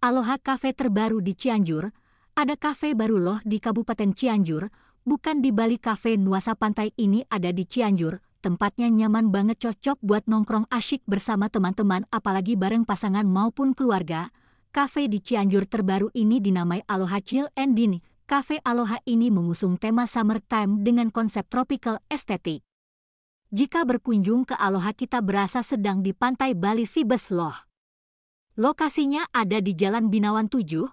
Aloha Cafe terbaru di Cianjur, ada kafe baru loh di Kabupaten Cianjur, bukan di Bali Cafe Nuasa Pantai ini ada di Cianjur, tempatnya nyaman banget cocok buat nongkrong asyik bersama teman-teman apalagi bareng pasangan maupun keluarga. Kafe di Cianjur terbaru ini dinamai Aloha Chill and Din. Kafe Aloha ini mengusung tema Summer Time dengan konsep tropical estetik. Jika berkunjung ke Aloha kita berasa sedang di pantai Bali Vibes loh. Lokasinya ada di Jalan Binawan 7,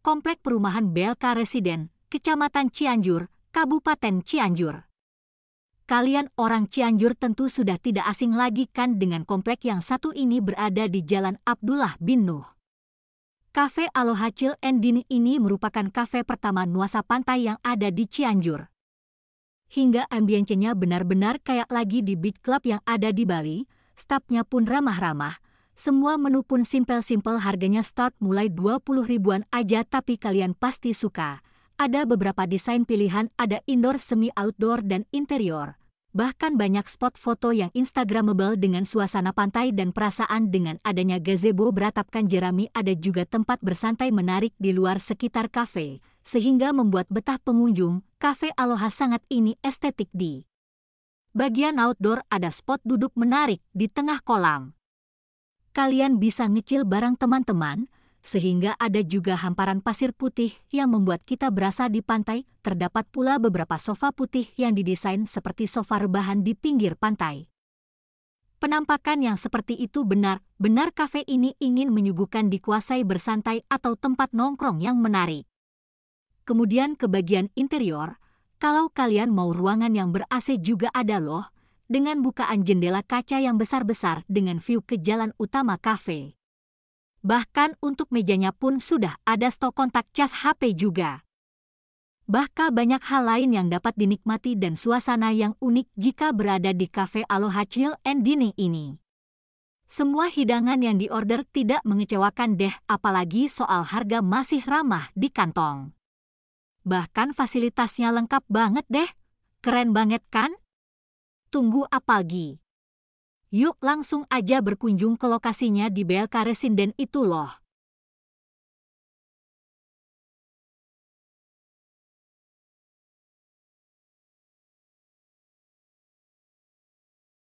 Komplek Perumahan BLK Residen, Kecamatan Cianjur, Kabupaten Cianjur. Kalian orang Cianjur tentu sudah tidak asing lagi kan dengan komplek yang satu ini berada di Jalan Abdullah bin Nuh. Kafe Aloha Chill and ini merupakan kafe pertama nuasa pantai yang ada di Cianjur hingga ambience benar-benar kayak lagi di beach club yang ada di Bali, stafnya pun ramah-ramah, semua menu pun simpel-simpel harganya start mulai 20 ribuan aja tapi kalian pasti suka. Ada beberapa desain pilihan, ada indoor, semi-outdoor, dan interior. Bahkan banyak spot foto yang instagramable dengan suasana pantai dan perasaan dengan adanya gazebo beratapkan jerami ada juga tempat bersantai menarik di luar sekitar kafe, sehingga membuat betah pengunjung, kafe Aloha sangat ini estetik di. Bagian outdoor ada spot duduk menarik di tengah kolam kalian bisa ngecil barang teman-teman, sehingga ada juga hamparan pasir putih yang membuat kita berasa di pantai. Terdapat pula beberapa sofa putih yang didesain seperti sofa rebahan di pinggir pantai. Penampakan yang seperti itu benar-benar kafe ini ingin menyuguhkan dikuasai bersantai atau tempat nongkrong yang menarik. Kemudian ke bagian interior, kalau kalian mau ruangan yang ber-AC juga ada loh, dengan bukaan jendela kaca yang besar-besar dengan view ke jalan utama kafe. Bahkan untuk mejanya pun sudah ada stok kontak cas HP juga. Bahkan banyak hal lain yang dapat dinikmati dan suasana yang unik jika berada di kafe Aloha Chill and Dining ini. Semua hidangan yang diorder tidak mengecewakan deh apalagi soal harga masih ramah di kantong. Bahkan fasilitasnya lengkap banget deh. Keren banget kan? tunggu apalagi? Yuk langsung aja berkunjung ke lokasinya di Belka Residen itu loh.